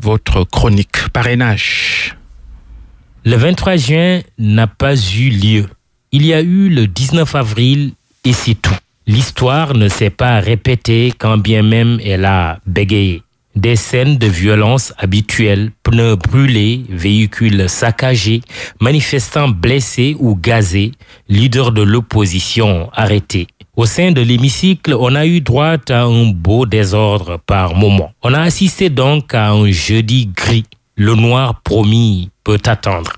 votre chronique parrainage. Le 23 juin n'a pas eu lieu. Il y a eu le 19 avril et c'est tout. L'histoire ne s'est pas répétée quand bien même elle a bégayé. Des scènes de violence habituelles, pneus brûlés, véhicules saccagés, manifestants blessés ou gazés, leaders de l'opposition arrêtés. Au sein de l'hémicycle, on a eu droit à un beau désordre par moment. On a assisté donc à un jeudi gris. Le noir promis peut attendre.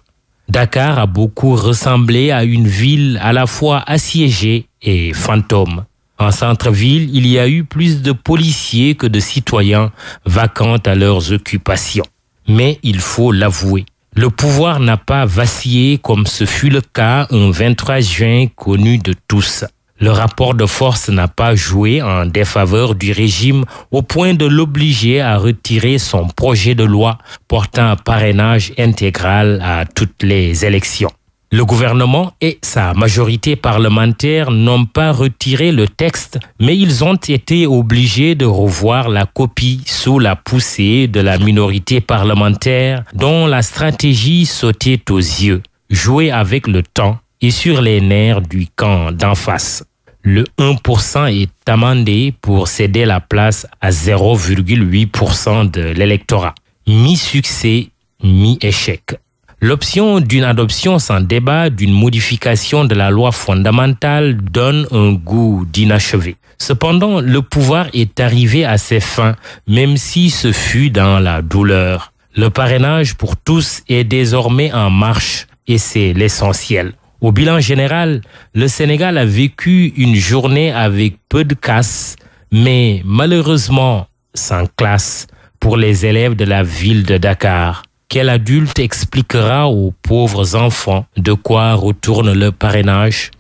Dakar a beaucoup ressemblé à une ville à la fois assiégée et fantôme. En centre-ville, il y a eu plus de policiers que de citoyens vacants à leurs occupations. Mais il faut l'avouer, le pouvoir n'a pas vacillé comme ce fut le cas un 23 juin connu de tous. Le rapport de force n'a pas joué en défaveur du régime au point de l'obliger à retirer son projet de loi portant un parrainage intégral à toutes les élections. Le gouvernement et sa majorité parlementaire n'ont pas retiré le texte, mais ils ont été obligés de revoir la copie sous la poussée de la minorité parlementaire dont la stratégie sautait aux yeux, jouée avec le temps et sur les nerfs du camp d'en face le 1% est amendé pour céder la place à 0,8% de l'électorat. Mi-succès, mi-échec. L'option d'une adoption sans débat d'une modification de la loi fondamentale donne un goût d'inachevé. Cependant, le pouvoir est arrivé à ses fins, même si ce fut dans la douleur. Le parrainage pour tous est désormais en marche et c'est l'essentiel. Au bilan général, le Sénégal a vécu une journée avec peu de casse, mais malheureusement sans classe pour les élèves de la ville de Dakar. Quel adulte expliquera aux pauvres enfants de quoi retourne le parrainage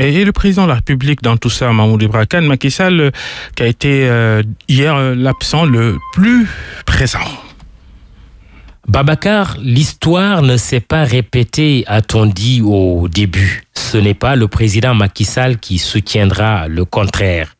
et, le président de la République dans tout ça, Mahmoud Ibrahim, Macky euh, qui a été euh, hier euh, l'absent le plus présent. Babacar, l'histoire ne s'est pas répétée, a-t-on dit au début. Ce n'est pas le président Macky Sall qui soutiendra le contraire.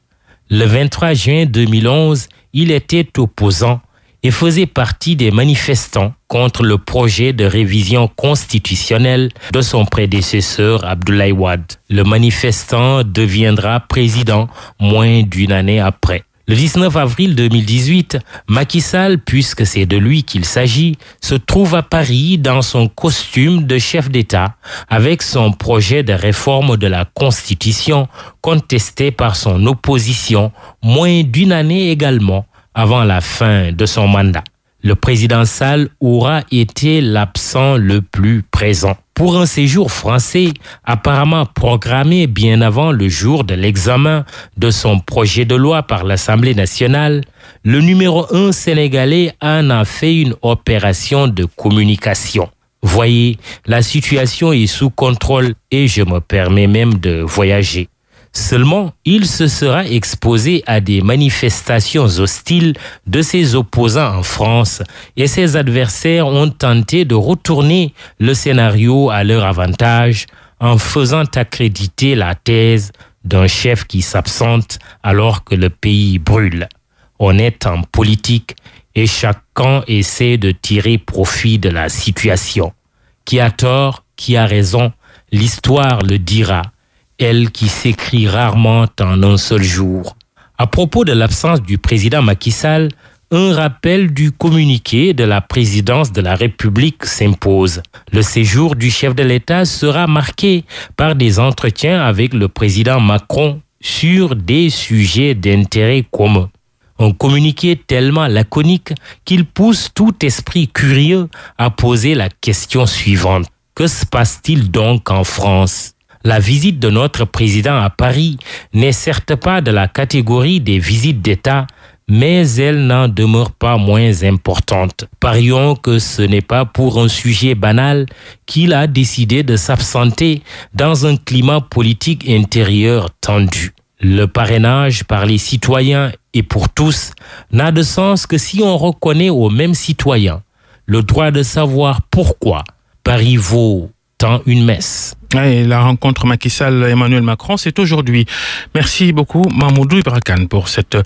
Le 23 juin 2011, il était opposant et faisait partie des manifestants contre le projet de révision constitutionnelle de son prédécesseur Abdoulaye Wade. Le manifestant deviendra président moins d'une année après. Le 19 avril 2018, Macky Sall, puisque c'est de lui qu'il s'agit, se trouve à Paris dans son costume de chef d'État avec son projet de réforme de la Constitution contesté par son opposition moins d'une année également avant la fin de son mandat. Le président Sall aura été l'absent le plus présent pour un séjour français apparemment programmé bien avant le jour de l'examen de son projet de loi par l'Assemblée nationale, le numéro 1 sénégalais en a fait une opération de communication. Voyez, la situation est sous contrôle et je me permets même de voyager. Seulement, il se sera exposé à des manifestations hostiles de ses opposants en France et ses adversaires ont tenté de retourner le scénario à leur avantage en faisant accréditer la thèse d'un chef qui s'absente alors que le pays brûle. On est en politique et chacun essaie de tirer profit de la situation. Qui a tort, qui a raison, l'histoire le dira elle qui s'écrit rarement en un seul jour. À propos de l'absence du président Macky Sall, un rappel du communiqué de la présidence de la République s'impose. Le séjour du chef de l'État sera marqué par des entretiens avec le président Macron sur des sujets d'intérêt commun. Un communiqué tellement laconique qu'il pousse tout esprit curieux à poser la question suivante. Que se passe-t-il donc en France la visite de notre président à Paris n'est certes pas de la catégorie des visites d'État, mais elle n'en demeure pas moins importante. Parions que ce n'est pas pour un sujet banal qu'il a décidé de s'absenter dans un climat politique intérieur tendu. Le parrainage par les citoyens et pour tous n'a de sens que si on reconnaît aux mêmes citoyens le droit de savoir pourquoi Paris vaut Tant une messe. Et la rencontre Macky Sall-Emmanuel Macron, c'est aujourd'hui. Merci beaucoup, Mahmoudou Ibrakan, pour cette